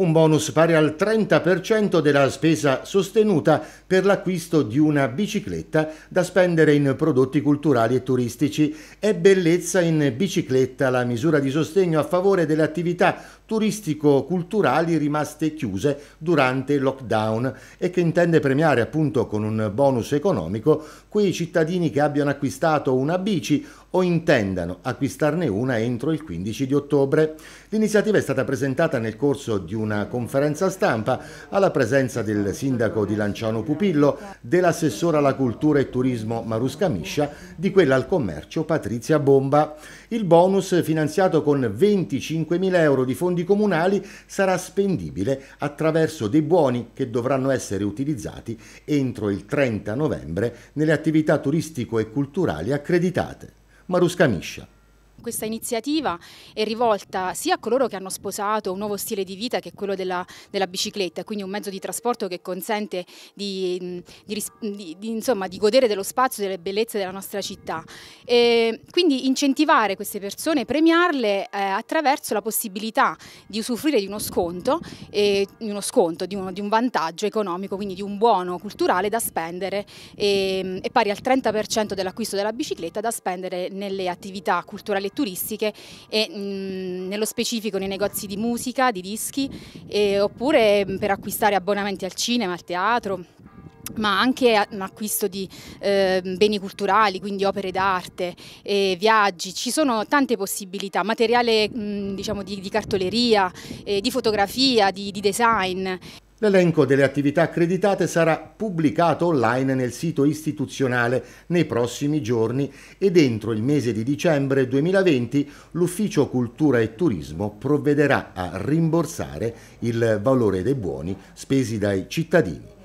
un bonus pari al 30% della spesa sostenuta per l'acquisto di una bicicletta da spendere in prodotti culturali e turistici. È bellezza in bicicletta la misura di sostegno a favore delle attività turistico-culturali rimaste chiuse durante il lockdown e che intende premiare appunto con un bonus economico quei cittadini che abbiano acquistato una bici o intendano acquistarne una entro il 15 di ottobre. L'iniziativa è stata presentata nel corso di una conferenza stampa alla presenza del sindaco di Lanciano Pupillo, dell'assessore alla cultura e turismo Marusca Miscia, di quella al commercio Patrizia Bomba. Il bonus finanziato con 25.000 euro di fondi comunali sarà spendibile attraverso dei buoni che dovranno essere utilizzati entro il 30 novembre nelle attività turistico e culturali accreditate. Маруська Міща. Questa iniziativa è rivolta sia a coloro che hanno sposato un nuovo stile di vita che è quello della, della bicicletta, quindi un mezzo di trasporto che consente di, mm, di, di, insomma, di, godere dello spazio, delle bellezze della nostra città. E quindi incentivare queste persone, premiarle eh, attraverso la possibilità di usufruire di uno sconto, eh, uno sconto uno, di, un vantaggio economico, quindi di un buono culturale da spendere, eh, pari al 30% dell'acquisto della bicicletta da spendere nelle attività culturali e turistiche e mh, mm, nello specifico nei negozi di musica, di dischi e, oppure mm, per acquistare abbonamenti al cinema, al teatro ma anche acquisto di eh, beni culturali, quindi opere d'arte, eh, viaggi, ci sono tante possibilità, materiale mh, mm, diciamo di, di, cartoleria, eh, di fotografia, di, di design. L'elenco delle attività accreditate sarà pubblicato online nel sito istituzionale nei prossimi giorni ed entro il mese di dicembre 2020 l'Ufficio Cultura e Turismo provvederà a rimborsare il valore dei buoni spesi dai cittadini.